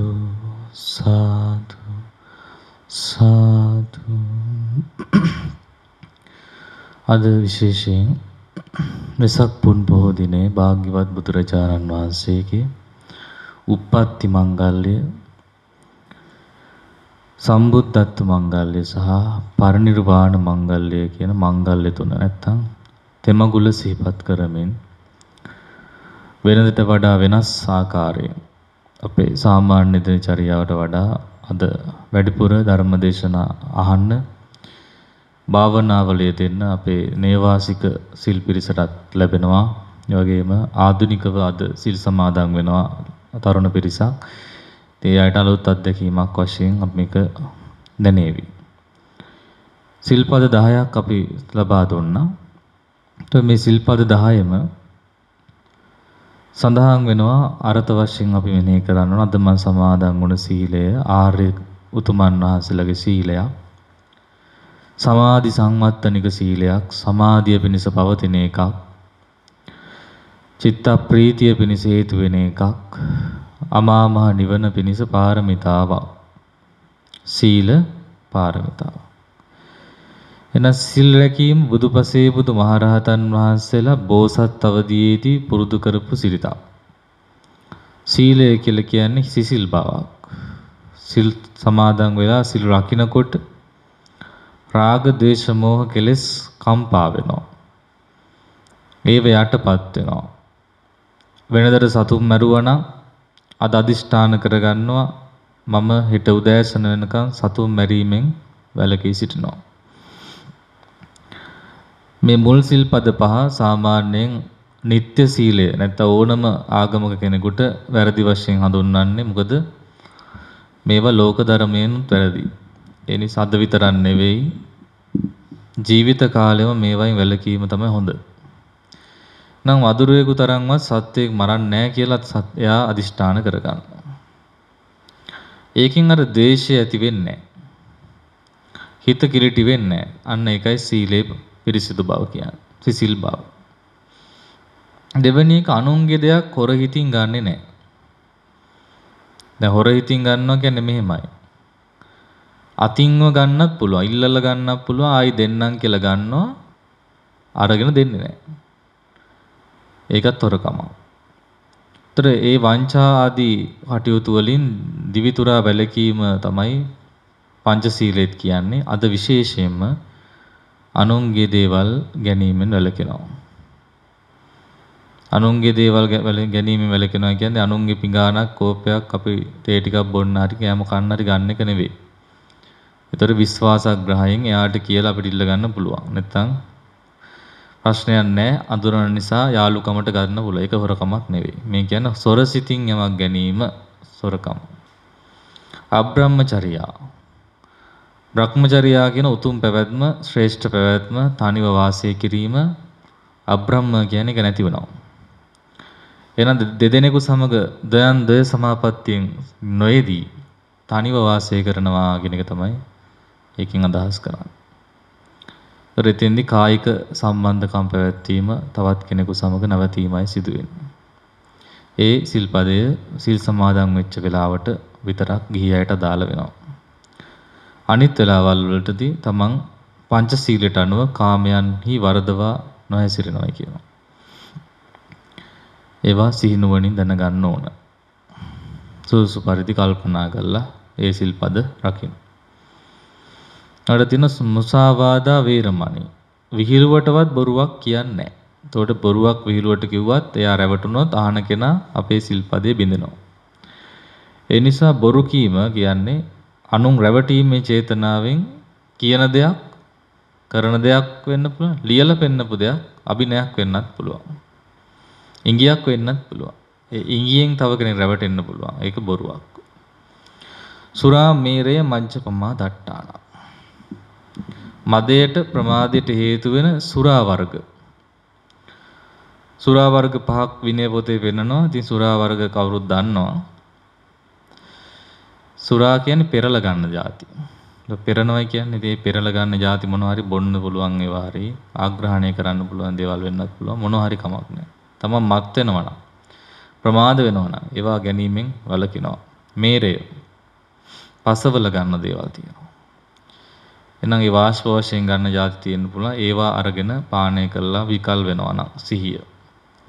Sadhu, sadhu, sadhu. අද විශේෂයෙන් වෙසක් පුන් පොහෝ දිනේ භාග්‍යවත් බුදුරජාණන් වහන්සේගේ උප්පත්ති මංගල්‍ය සම්බුද්ධත්ව මංගල්‍ය සහ පරිනිර්වාණ මංගල්‍ය කියන මංගල්‍ය තුන නැත්තම් තෙමගුල සිහිපත් කරමින් වෙනදට වඩා වෙනස් ආකාරයෙන් අපේ සාමාන්‍ය දිනචරියාවට වඩා අද වැඩිපුර ධර්ම දේශනා අහන්න භාවනාවලිය දෙන්න අපේ නේවාසික සිල් පිරිසටත් ලැබෙනවා. ඒ වගේම ආධුනිකව අද සිල් සමාදන් වෙනවා තරුණ පිරිසක්. ඒ අයට අලුත් අත්දැකීමක් වශයෙන් අපි මේක දැනේවි. සිල්පද 10ක් අපි ලබා දුන්නා. તો මේ සිල්පද 10ෙම සඳහන් වෙනවා අරත වශයෙන් අපි මෙනෙහි කරන්න ඕන. අද මම සමාදන් වුණ සීලය ආර්ය උතුමන් වහන්සේලාගේ සීලයක්. සමාධි සංවත්තනික සීලයක්, සමාධිය පිණිස පවතින එකක්. චිත්ත ප්‍රීතිය පිණිස හේතු වෙන එකක්. අමා මහ නිවන පිණිස පාරමිතාවක්. සීල පාරමිතාවක්. එහෙනම් සිල් රැකීම බුදුපසේ බුදු මහරහතන් වහන්සේලා බෝසත් අවදීයේදී පුරුදු කරපු සිරිතක්. සීලය කියලා කියන්නේ සිසිල් බවක්. සිල් සමාදන් වෙලා සිල් රකින්නකොට රාග ද්වේෂ මෝහ කෙලෙස් කම්පා වෙනවා. ඒව යටපත් වෙනවා. වෙනදට සතුම් මරුවනම් අද අදිෂ්ඨාන කරගන්නවා මම හෙට උදෑසන වෙනකන් සතුම් මැරීමෙන් වැළකී සිටිනවා. මේ මුල් සිල්පද පහ සාමාන්‍යයෙන් නিত্য සීලය නැත්නම් ඕනම ආගමක කෙනෙකුට වැරදි වශයෙන් හඳුන්වන්නේ මොකද මේවා ලෝක ධර්මයෙන් වැරදි. ඒ නිසා අද විතරක් නෙවෙයි ජීවිත කාලෙම මේවායින් වැළකීම තමයි හොඳ. නම් වදුරුවෙකු තරම්වත් සත්‍යයක් මරන්නේ නැහැ කියලාත් එයා අදිෂ්ඨාන කරගන්නවා. ඒකෙන් අර ද්වේෂය ඇති වෙන්නේ හිත කිලිටි වෙන්නේ අන්න ඒකයි සීලේ පිරිසිදු බව කියන්නේ. සිසිල් බව. දෙවෙනි එක අනුන්ගේ දෙයක් හොර හිතින් ගන්නෙ නෑ. දැන් හොර හිතින් ගන්නවා කියන්නේ මෙහෙමයි. අතින්ව ගන්නත් පුළුවන්, ඉල්ලලා ගන්නත් පුළුවන්, ආයි දෙන්නම් කියලා ගන්නවා. අරගෙන දෙන්නේ නෑ. ඒකත් හොරකමක්. ඒතර ඒ වංචා ආදී කටයුතු වලින් දිවිතුරා වැළකීම තමයි පංචශීලයේත් කියන්නේ. අද විශේෂයෙන්ම අනුන්ගේ දේවල් ගැනීමෙන් වැළකෙනවා. අනුන්ගේ දේවල් ගැනීමෙන් වැළකෙනවා කියන්නේ අනුන්ගේ පිඟානක් කෝපයක් අපි තේ ටිකක් බොන්න හරි කෑම කන්න හරි ගන්න එක නෙවෙයි. ඒතර විශ්වාසග්‍රහයෙන් එයාට කියලා අපිට ඉල්ල ගන්න පුළුවන්. නැත්තම් ප්‍රශ්නයක් නැහැ. අඳුරන නිසා යාළුකමට ගන්න පුළුවන්. ඒක හොරකමක් නෙවෙයි. මේ කියන්නේ සොරසිතින් යමක් ගැනීම සොරකම. අබ්‍රහ්මචර්යා භ්‍රමචර්යා කියන උතුම් පැවැත්ම, ශ්‍රේෂ්ඨ පැවැත්ම, තනිව වාසය කිරීම අබ්‍රහ්ම කියන එක නැති වෙනවා. එහෙනම් දෙදෙනෙකු සමග දයන් දය සමාපත්තියෙන් නොයේදී තනිව වාසය කරනවා කියන එක තමයි ඒකෙන් අදහස් කරන්නේ. රිතෙන්දි කායික සම්බන්ධකම් පැවැත්වීම තවත් කෙනෙකු සමග නැවතීමයි සිදු ඒ සිල්පදය සිල් සමාදන් වෙච්ච වෙලාවට විතරක් ගිහි අයට අදාළ වෙනවා. අනිත් වෙලාවල් වලටදී තමන් පංචශීලයට අනුව කාමයන්හි වරදවා නොහැසිරෙනවා කියනවා. ඒවා සිහිනුවණින් දැනගන්න ඕන. සුසු පරිදි කල්පනා කරලා ඒ සිල්පද රකින්න. ඊට තියෙන මුසාවාදා වේරමණී. විහිළුවටවත් බොරුවක් කියන්නේ නැහැ. එතකොට බොරුවක් විහිළුවට කිව්වත් එයා රැවටුනොත් ආහන කෙනා අපේ සිල්පදේ බිඳිනවා. ඒ නිසා බොරු කීම කියන්නේ අනුන් රැවටීමේ චේතනාවෙන් කියන දෙයක් කරන දෙයක් වෙන්න පුළුවන් ලියලා පෙන්නපු දෙයක් අභිනයක් වෙන්නත් පුළුවන් ඉංගියක් වෙන්නත් පුළුවන් ඒ ඉංගියෙන් තව කෙනෙක් රැවටෙන්න පුළුවන් ඒක බොරුවක් සුරා මේරය මංචපමා දට්ටාන මදයට ප්‍රමාදයට හේතු වෙන සුරා වර්ග සුරා වර්ග පහක් විනය පොතේ පෙන්නනවා ඉතින් සුරා වර්ග කවුරුත් දන්නවා සුරා කියන්නේ පෙරල ගන්න જાතිය. පෙරනවා කියන්නේ ඒ පෙරල ගන්න જાති මොනවා හරි බොන්න පුළුවන් ඒවා හරි ආග්‍රහණය කරන්න පුළුවන් දේවල් වෙන්නත් පුළුවන් මොනවා හරි කමක් නැහැ. තමන් මත් වෙනවා නම් ප්‍රමාද වෙනවා නම් ඒවා ගැනීමෙන් වළකිනවා. මේරය පසවල ගන්න දේවල් තියෙනවා. එහෙනම් ඒ වාෂ්ප වශයෙන් ගන්න જાති තියෙන්න පුළුවන්. ඒවා අරගෙන පානය කළා විකල් වෙනවා නම් සිහිය.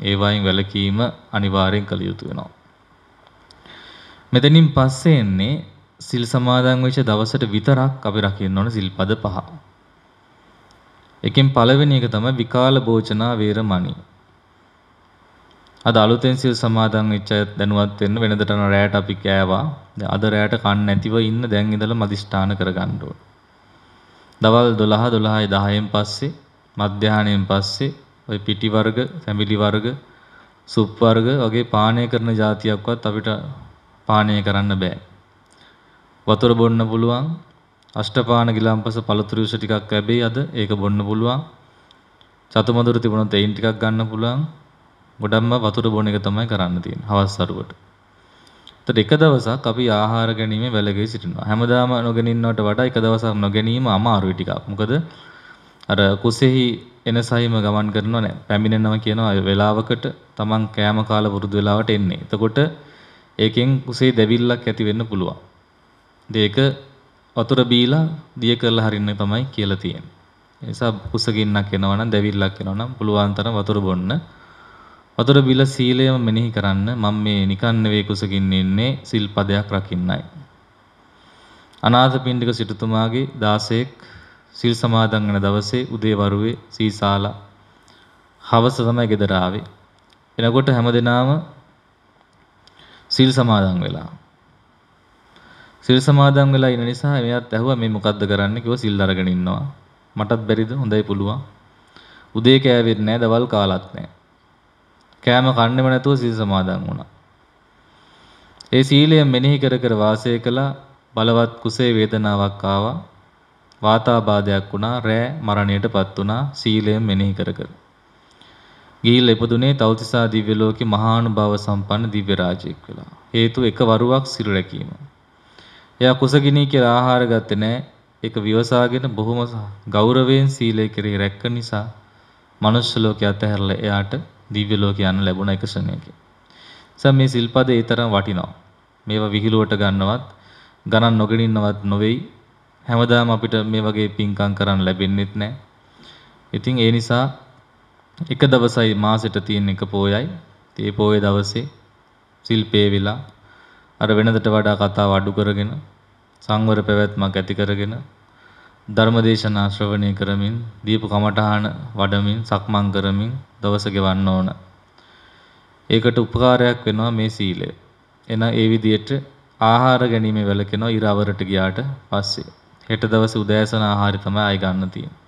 ඒ වයින් වැළකීම අනිවාර්යෙන් කළ යුතු වෙනවා. මෙතනින් පස්සේ එන්නේ සිල් සමාදන් වෙච්ච දවසට විතරක් අපි රකින්න ඕන සිල්පද පහ. එකෙන් පළවෙනි එක තමයි විකාල භෝජනා වේරමණී. අද අලුතෙන් සිල් සමාදන් වෙච්ච දැනුවත් වෙන්න වෙනදට යන රැයට අපි කෑවා. අද රැයට කන්න නැතිව ඉන්න දැන් ඉඳලා මදිෂ්ඨාන කරගන්න ඕන. දවල් 12 12යි 10න් පස්සේ මධ්‍යහණයෙන් පස්සේ ওই පිටි වර්ග, සැමිලි වර්ග, සුප් වර්ග වගේ පානය කරන જાතියක්වත් අපිට පානය කරන්න බෑ. වතුර බොන්න පුළුවන්. අෂ්ටපාන ගිලම්පස පළතුරුස ටිකක් ලැබෙයි අද. ඒක බොන්න පුළුවන්. චතුමදුර තිබුණොත් එයින් ටිකක් ගන්න පුළුවන්. ගොඩක්ම වතුර බොන එක තමයි කරන්න තියෙන්නේ හවස් සරුවට. එතකොට එක දවසක් අපි ආහාර ගැනීම වැළකී සිටිනවා. හැමදාම නොගෙනින්නවට වඩා එක දවසක් නොගැනීම අමාරුයි ටිකක්. මොකද අර කුසෙහි එනසයිම ගමන් කරනවා නෑ. පැමිණෙනවා කියන වෙලාවකට Taman කෑම කාලා පුරුදු වෙලාවට එන්නේ. එතකොට ඒකෙන් කුසෙහි දැවිල්ලක් ඇති වෙන්න පුළුවන්. ඒක වතුර බීලා දිය කරලා හරින්න තමයි කියලා තියෙන්නේ. ඒ නිසා කුසගින්නක් එනවා නම් දැවිල්ලක් එනවා නම් පුළුවන් තරම් වතුර බොන්න. වතුර බීලා සීලයම මෙනෙහි කරන්න මම මේ නිකන් නෙවෙයි කුසගින්න ඉන්නේ සිල්පදයක් රකින්නයි. අනාථපිණ්ඩික සිටුතුමාගේ 16ක් සිල් සමාදන් වෙන දවසේ උදේ වරුවේ සීසාලා හවස තමයි ගෙදර ආවේ. එනකොට හැමදෙනාම සිල් සමාදන් වෙලා සිල් සමාදන් වෙලා ඉන්න නිසා එයාත් ඇහුවා මේ මොකද්ද කරන්න කිව්වා සිල් අරගෙන ඉන්නවා. මටත් බැරිද? හොඳයි පුළුවන්. උදේ කෑවෙත් නෑ, දවල් කාලත් නෑ. කෑම කන්නෙම නැතුව සිල් සමාදන් වුණා. ඒ සීලය මෙනෙහි කර කර වාසය කළා. බලවත් කුසේ වේදනාවක් ආවා. වාතාබාධයක් වුණා. රෑ මරණයටපත් වුණා. සීලය මෙනෙහි කර කර. ගිහිල්ලා ඉපදුනේ තවතිසා දිව්‍ය ලෝකේ මහානුභාව සම්පන්න දිව්‍ය රාජයෙක් වෙලා. හේතු එක වරුවක් සිල් රැකීම. එයා කුසගිනී කියලා ආහාර ගත්තේ නැහැ. ඒක විවසාගෙන බොහොම ගෞරවයෙන් සීලය කෙරෙහි රැක්ක නිසා මනුෂ්‍ය ලෝකයේ අතහැරලා එයාට දිව්‍ය ලෝකේ යන්න ලැබුණ එක ශ්‍රණයකින්. සම මේ සිල්පද ඒ තරම් වටිනවා. මේවා විහිළුවට ගන්නවත් ගණන් නොගනින්නවත් නොවේයි. හැමදාම අපිට මේ වගේ පින්කම් කරන්න ලැබෙන්නේත් නැහැ. ඉතින් ඒ නිසා එක දවසයි මාසෙට තියෙන එක පෝයයි. ඒ පෝය දවසේ සිල්පේ වෙලා අර වෙනදට වඩා කතාව අඩු කරගෙන සංවර පැවැත්මක් ඇති කරගෙන ධර්මදේශනා ශ්‍රවණය කරමින් දීප කමඨහන වඩමින් සක්මන් කරමින් දවස ගෙවන්න ඕන. ඒකට උපකාරයක් වෙනවා මේ සීලය. එන ඒ විදිහට ආහාර ගැනීම වැළකෙනවා ඉරවරට ගියාට පස්සේ. හෙට දවසේ උදෑසන ආහාරය තමයි ආය ගන්න තියෙන්නේ.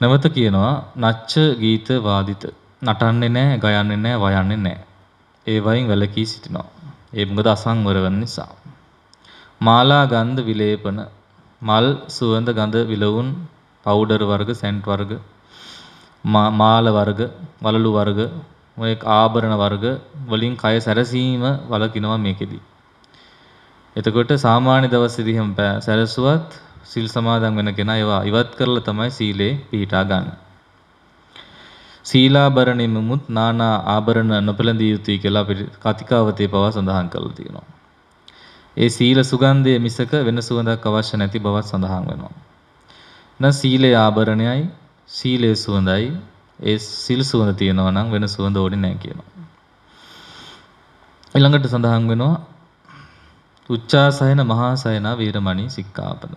නැවත කියනවා නච්ච ගීත වාදිත නටන්නේ නැහැ ගයන්නේ නැහැ වයන්නේ නැහැ ඒ වයින් වැළකී සිටිනවා ඒ මොකද අසංවර වෙන නිසා මාලා ගන්ධ විලේපන මල් සුවඳ ගඳ විලවුන් පවුඩර් වර්ග සෙන්ට් වර්ග මාල වර්ග වලලු වර්ග ඔය ආභරණ වර්ග වලින් කය සැරසීම වලකිනවා මේකෙදි. එතකොට සාමාන්‍ය දවසේදී හැම සැරසුවත් සිල් සමාදන් වෙන කෙනා ඒවා ඉවත් කරලා තමයි සීලේ පිහිටා ගන්න. සීලාභරණෙමුත් නානා ආභරණ නොපෙළඳිය යුතුයි කියලා අපිට කතිකාවතේ පවා සඳහන් කරලා තියෙනවා. ඒ සීල සුගන්ධය මිසක වෙන සුවඳක් අවශ්‍ය නැති බවත් සඳහන් වෙනවා. නැත්නම් සීලේ ආභරණයයි සීලේ සුවඳයි ඒ සිල් සුවඳ තියෙනවා නම් වෙන සුවඳ ඕනේ නැහැ කියනවා. ඊළඟට සඳහන් වෙනවා උච්චාසයන මහාසයන වීරමණී සික්ඛාපද.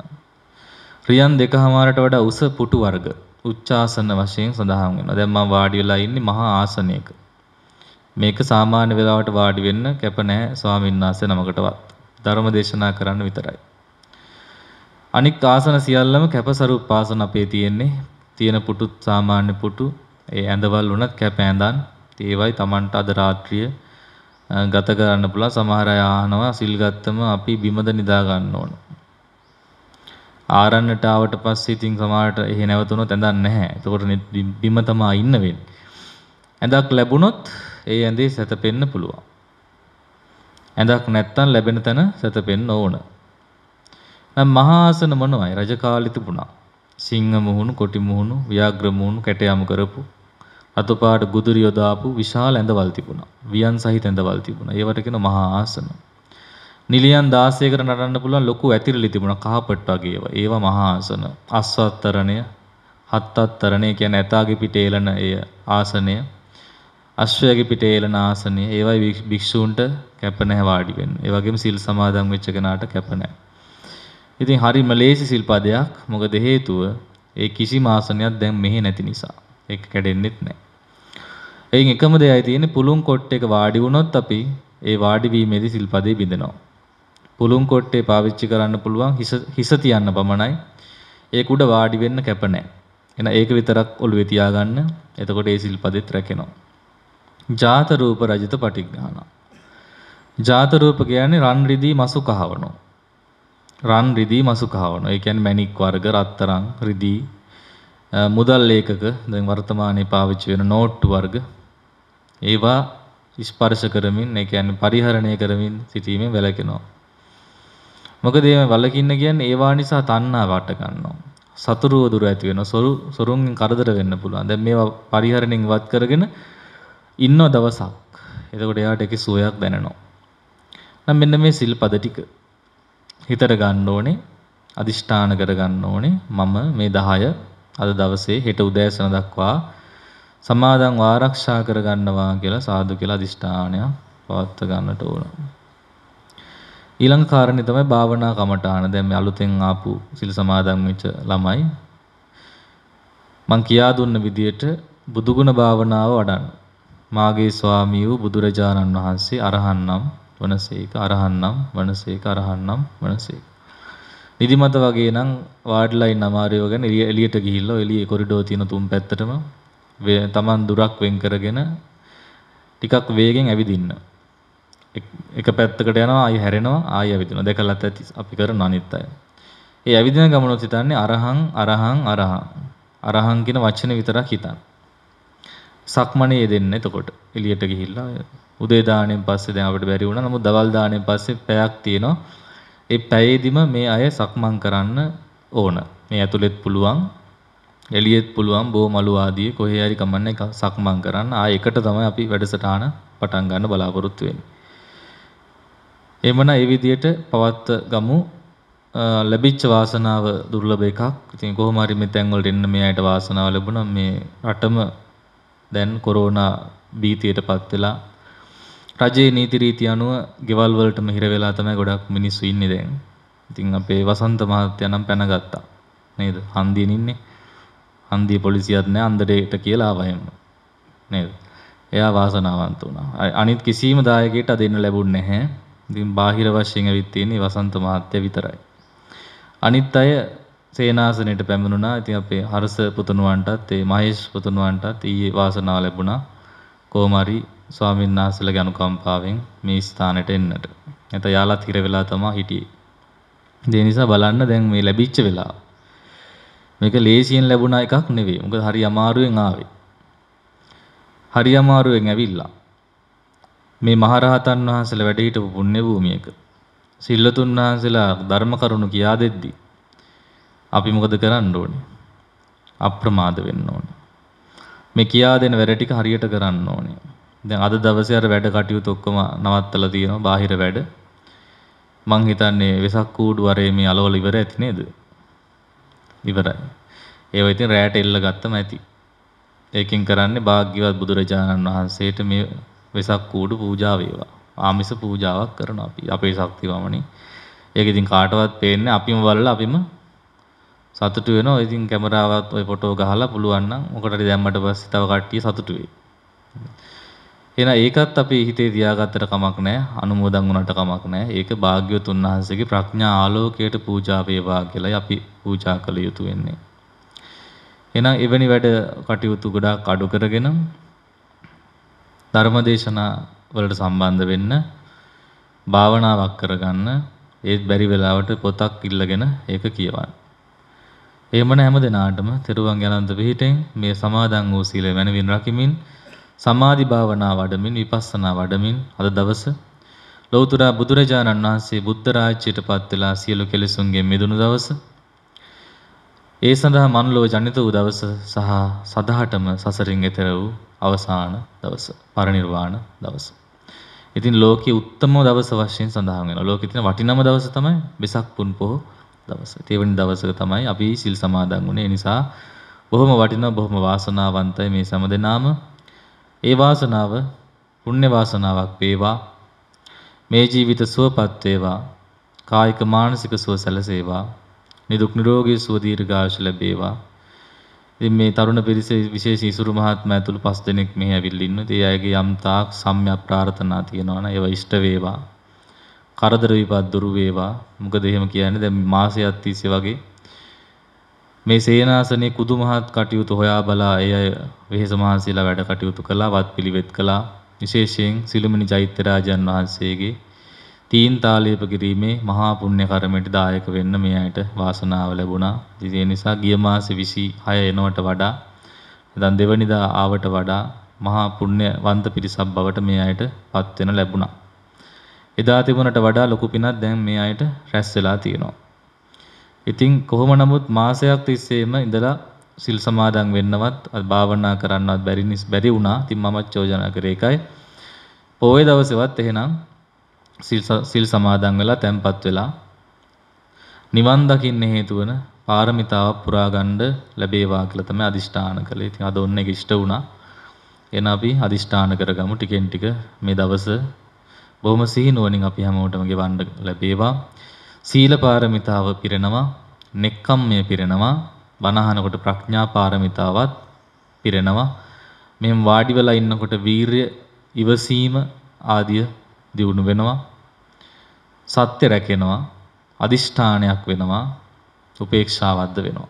රියන් දෙකමාරට වඩා උස පුටු වර්ග උච්චාසන වශයෙන් සඳහන් වෙනවා. දැන් මම වාඩි වෙලා ඉන්නේ මහා ආසනයක. මේක සාමාන්‍ය වෙලාවට වාඩි වෙන්න කැප නැහැ ස්වාමීන් වහන්සේ නමකටවත්. ධර්ම දේශනා කරන්න විතරයි. අනික් ආසන සියල්ලම කැපසරුප් ආසන අපේ තියෙන්නේ. තියෙන පුටු සාමාන්‍ය පුටු, ඒ ඇඳවල් උනත් කැප ඇඳන්, ඒවයි Tamanට අද රාත්‍රියේ ගත කරන්න පුළුවන් සමහර අය ආහනවා සිල් ගත්තම අපි බිමද නිදා ගන්න ඕන. ආරන්නට ආවට පස්සේ ඉතින් සමහරට එහෙ නැවතුනොත් ඇඳක් නැහැ. එතකොට බිම තමයි ඉන්න වෙන්නේ. ඇඳක් ලැබුණොත් ඒ ඇඳේ සැතපෙන්න පුළුවන්. ඇඳක් නැත්තම් ලැබෙන තැන සැතපෙන්න ඕන. නම් මහා ආසන මොනවයි? රජ කාලේ තිබුණා. සිංහ මුහුණු, කොටි මුහුණු, ව්‍යාග්‍ර මුහුණු, කැටයම කරපු, අතපාට ගුදුරි යොදාපු විශාල ඇඳවල් තිබුණා. වියන් සහිත ඇඳවල් තිබුණා. ඒවට කියන මහා ආසන. නිලියන් 16කට නටන්න පුළුවන් ලොකු ඇතිරිලි තිබුණා කහපට් වගේ ඒවා. ඒවා මහා ආසන. අස්වත්තරණය, හත්ත්තරණය කියන්නේ ඇතාගේ පිටේ එළන ඒ ආසනය. අශ්වයාගේ පිටේ එළන ආසනය ඒවයි භික්ෂූන්ට කැප නැහැ වාඩි වෙන්න. ඒ වගේම සිල් සමාදන් වෙච්ච කෙනාට කැප නැහැ. ඉතින් හරිම ලේසි සිල්පදයක්. මොකද හේතුව ඒ කිසිම ආසනයක් දැන් මෙහි නැති නිසා. ඒක කැඩෙන්නෙත් නැහැ. එයින් එකම දෙයයි තියෙන්නේ පුළුන් කොට් එක වාඩි වුණොත් අපි ඒ වාඩි වීමේදී සිල්පදේ බිඳිනවා. පුළුන් කොට්ටේ පාවිච්චි කරන්න පුළුවන් හිස හිස තියන්න පමණයි. ඒක උඩ වාඩි වෙන්න කැප නැහැ. එහෙනම් ඒක විතරක් ඔළුවේ තියාගන්න. එතකොට ඒ සිල්පදෙත් රැකෙනවා. ජාත රූප රජිත පටිග්ගාන. ජාත රූප කියන්නේ රන් රිදී මසු කහවණෝ. රන් රිදී මසු කහවණෝ. ඒ කියන්නේ මණික් වර්ග රත්තරන් රිදී මුදල් ඒකක දැන් වර්තමානයේ පාවිච්චි වෙන නෝට්ටු වර්ග ඒවා ස්පර්ශ කරමින් ඒ කියන්නේ පරිහරණය කරමින් සිටීමෙන් වැළකෙනවා. මොකද මේ වළකින්න කියන්නේ ඒවා නිසා තණ්හාව වට ගන්නවා. සතුරුව දුර ඇති වෙනවා. සොරු සොරුන්ගෙන් කරදර වෙන්න පුළුවන්. දැන් මේවා පරිහරණයෙන් ඉවත් කරගෙන ඉන්න දවසක්. එතකොට එයාට ඒකේ සුවයක් දැනෙනවා. නම් මෙන්න මේ සිල්පද ටික හිතට ගන්න ඕනේ. අදිෂ්ඨාන කරගන්න ඕනේ. මම මේ 10 අද දවසේ හෙට උදෑසන දක්වා සමාදන් ආරක්ෂා කරගන්නවා කියලා සාදු කියලා අදිෂ්ඨානය පවත්ව ගන්නට ඕන. ඊළඟ කාරණේ තමයි භාවනා කමඨාන. දැන් මේ අලුතෙන් ආපු සිල් සමාදන් වෙච්ච ළමයි මං කියා දුන්න විදියට බුදුගුණ භාවනාව වඩන්න. මාගේ ස්වාමී වූ බුදුරජාණන් වහන්සේ අරහන්නම් වනසේක අරහන්නම් වනසේක අරහන්නම් වනසේක. නිදිමත වගේ නම් වාඩිලා ඉන්න අමාරුව ගැන එළියට ගිහිල්ලා එළියේ කොරිඩෝ තියෙන තුන් පැත්තටම තමන් දුරක් වෙන් කරගෙන ටිකක් වේගෙන් ඇවිදින්න. එක පැත්තකට යනවා ආයෙ හැරෙනවා ආයෙ ඇවිදිනවා. දැකලත් ඇති අපි කරන අනිත් අය. ඒ ඇවිදින ගමනොත් හිතන්නේ අරහං අරහං අරහං. අරහං කියන වචනේ විතරක් හිතන්නේ. සක්මණේ යෙදෙන්න එතකොට. එළියට ගිහිල්ලා උදේ දාණයෙන් පස්සේ දැන් අපිට බැරි වුණා. නමුත් දවල් දාණයෙන් පස්සේ පැයක් තියෙනවා. ඒ පැයේදිම මේ අය සක්මන් කරන්න ඕන. මේ ඇතුළෙත් පුළුවන් එළියෙත් පුළුවන් බෝ මළු ආදී කොහේ හරි කමන්නේ සක්මන් කරන්න. ආ එකට තමයි අපි වැඩසටහන පටන් ගන්න බලාපොරොත්තු වෙන්නේ. එමන ඒ විදිහට පවත්ව ගමු ලැබිච්ච වාසනාව දුර්ලභ එකක්. ඉතින් කොහොම හරි මේ තැන් වලට එන්න මේ ඇයිට වාසනාව ලැබුණා. මේ රටම දැන් කොරෝනා භීතියට පත් වෙලා රජයේ නීති රීති අනුව ගෙවල් වලටම හිර වෙලා තමයි ගොඩක් මිනිස්සු ඉන්නේ දැන්. ඉතින් අපේ වසන්ත මහත්තයා නම් පැනගත්තා. නේද? හන්දියෙන් ඉන්නේ. හන්දිය පොලිසියක් නැහැ අන්දරේට කියලා ආවයම. නේද? එයා වාසනාවන්ත වුණා. අනිත් කිසිම දායකයෙක්ට දෙන්න ලැබුණ නැහැ. ඉතින් බාහිර වශයෙන් ඇවිත් තියෙන්නේ වසන්ත මහත්තයා විතරයි. අනිත් අය සේනාසනයට පැමිණුණා. ඉතින් අපේ හර්ෂ පුතුණුවන්ටත් ඒ මහේෂ් පුතුණුවන්ටත් ඊයේ වාසනාව ලැබුණා. කොහොම හරි ස්වාමීන් වහන්සේලගේ අනුකම්පාවෙන් මේ ස්ථානෙට එන්නට. නැත්නම් යාලත් හිර වෙලා තමයි හිටියේ. ඒ නිසා බලන්න දැන් මේ ලැබිච්ච වෙලාව. මේක ලේසියෙන් ලැබුණා එකක් නෙවෙයි. මොකද හරි අමාරුවෙන් ආවේ. හරි අමාරුවෙන් ඇවිල්ලා. මේ මහරහතන් වහන්සේලා වැඩ හිටපු පුණ්‍ය භූමියක සිල්ලතුන් වහන්සේලා ධර්ම කරුණු කියා දෙද්දී අපි මොකද කරන්න ඕනේ? අප්‍රමාද වෙන්න ඕනේ. මේ කියා දෙන වැඩ ටික හරියට කරන්න ඕනේ. දැන් අද දවසේ අර වැඩ කටයුතු ඔක්කොම නවත්තලා තියෙනවා බාහිර වැඩ. මං හිතන්නේ වෙසක් කූඩු වරේ මේ අලවල ඉවර ඇති නේද? ඉවරයි. ඒව ඉතින් රැයට එල්ල ගත්තම ඇති. ඒකෙන් කරන්නේ භාග්‍යවත් බුදුරජාණන් වහන්සේට මේ වෙසක් කූඩු පූජා වේවා. ආමිස පූජාවක් කරනවා අපි. අපේ ශක්තිය වමනේ. ඒක ඉතින් කාටවත් පේන්නේ අපිම බලලා අපිම සතුටු වෙනවා. ඉතින් කැමරාවත් ওই ෆොටෝ ගහලා පුළුවන් නම් මොකට හරි දැම්මට පස්සේ තව කට්ටිය සතුටු වෙයි. එහෙනම් ඒකත් අපි හිතේ තියාගත්තට කමක් නැහැ. අනුමෝදන් වුණාට කමක් නැහැ. ඒක භාග්‍යවතුන් වහන්සේගේ ප්‍රඥා ආලෝකයට පූජා වේවා කියලායි අපි පූජා කළ යුතු වෙන්නේ. එහෙනම් එවැනි වැඩ කටයුතු ගොඩාක් අඩු කරගෙන ධර්මදේශනා වලට සම්බන්ධ වෙන්න භාවනාවක් කරගන්න ඒත් බැරි වෙලාවට පොතක් ඉල්ලගෙන ඒක කියවන්න එමන හැම දෙනාටම තෙරුවන් ගැලන්ත පිහිටෙන් මේ සමාදන් වූ සීලය මැනවින් රකිමින් සමාධි භාවනා වඩමින් විපස්සනා වඩමින් අද දවස ලෞතර බුදුරජාණන් වහන්සේ බුද්ධ රාජ්‍යයට පත් වෙලා සියලු කෙලෙසුන්ගෙන් මිදුණු දවස ඒ සඳහා මන්ලෝ ජනිත වූ දවස සහ සදාටම සසරින් එතර වූ අවසාන දවස පරිනිර්වාණ දවස. ඉතින් ලෝකයේ උත්තම දවස වශයෙන් සඳහන් වෙනවා. ලෝකෙ තියෙන වටිනම දවස තමයි වෙසක් පුන් පොහොය දවස. තෙවැනි දවසක තමයි අපි සිල් සමාදන් වුණේ. නිසා බොහොම වටිනා බොහොම වාසනාවන්තයි මේ සමදෙනාම. ඒ වාසනාව පුණ්‍ය වාසනාවක් වේවා. මේ ජීවිත සුවපත් වේවා. කායික මානසික සුව සැලසේවා. නිදුක් නිරෝගී සුව දීර්ඝායුෂ ලැබේවා. ඉතින් මේ තරුණ පිරිස විශේෂ ඉසුරු මහත්මයා ඇතුළු පස් දෙනෙක් මෙහි ඇවිල්ලා ඉන්නවා. ඒ අයගේ යම් තාක් සම්‍යක් ප්‍රාර්ථනා තියෙනවා නම් ඒවා ඉෂ්ට වේවා. කරදර විපත් දුරු වේවා. මොකද එහෙම කියන්නේ දැන් මාසයක් තිස්සේ වගේ මේ සේනාසනේ කුදු මහත් කටයුතු හොයා බලා ඒ අය වෙහෙස මහන්සියලා වැඩ කටයුතු කළා, වත්පිළිවෙත් කළා. විශේෂයෙන් සිළුමිණි චෛත්‍ය රාජන් වහන්සේගේ තීන් තාලේප කිරීමේ මහා පුණ්‍ය කර්මයට දායක වෙන්න මේ ඇයට වාසනාව ලැබුණා. ඉතින් ඒ නිසා ගිය මාසේ 26 එනවට වඩා දැන් දෙවනිදා ආවට වඩා මහා පුණ්‍යවන්ත පිරිසක් බවට මේ ඇයට පත් වෙන ලැබුණා. එදා තිබුණට වඩා ලොකු පිනක් දැන් මේ අයට රැස් වෙලා තියෙනවා. ඉතින් කොහොම නමුත් මාසයක් තිස්සේම ඉඳලා සිල් සමාදන් වෙන්නවත් භාවනා කරන්නවත් බැරි නිස් බැරි වුණා. ඉතින් මමත් යෝජනා කරේ එකයි. පොයේ දවසේවත් එහෙනම් සිල් සිල් සමාදන් වෙලා තැම්පත් වෙලා නිවන් දකින්න හේතු වෙන පාරමිතාව පුරා ගන්න ලැබේවා කියලා තමයි අදිෂ්ඨාන කළේ. ඉතින් අද ඔන්න ඒක ඉෂ්ට වුණා. එන අපි අදිෂ්ඨාන කරගමු ටිකෙන් ටික මේ දවස බොහොම සිහිනුවණින් අපි හැමෝටම ගෙවන්න ලැබේවා. සීල පාරමිතාව පිරෙනවා, නෙක්ඛම්මය පිරෙනවා, බණහනකොට ප්‍රඥා පාරමිතාවත් පිරෙනවා. මෙම් වාඩි වෙලා ඉන්නකොට වීරය, ඉවසීම ආදිය දියුණු වෙනවා. සත්‍ය රැකෙනවා, අදිෂ්ඨානයක් වෙනවා, උපේක්ෂාවද්ද වෙනවා.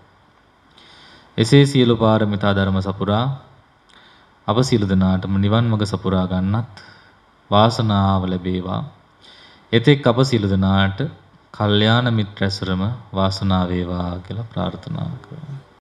එසේ සියලු පාරමිතා ධර්ම සපුරා අප සියලු දෙනාටම නිවන් මඟ සපුරා ගන්නත් වාසනාව ලැබේවා. එතෙක් අප සියලු දෙනාට කල්යාණ මිත්‍ර ඇසුරම වාසනාව වේවා කියලා ප්‍රාර්ථනා කරනවා.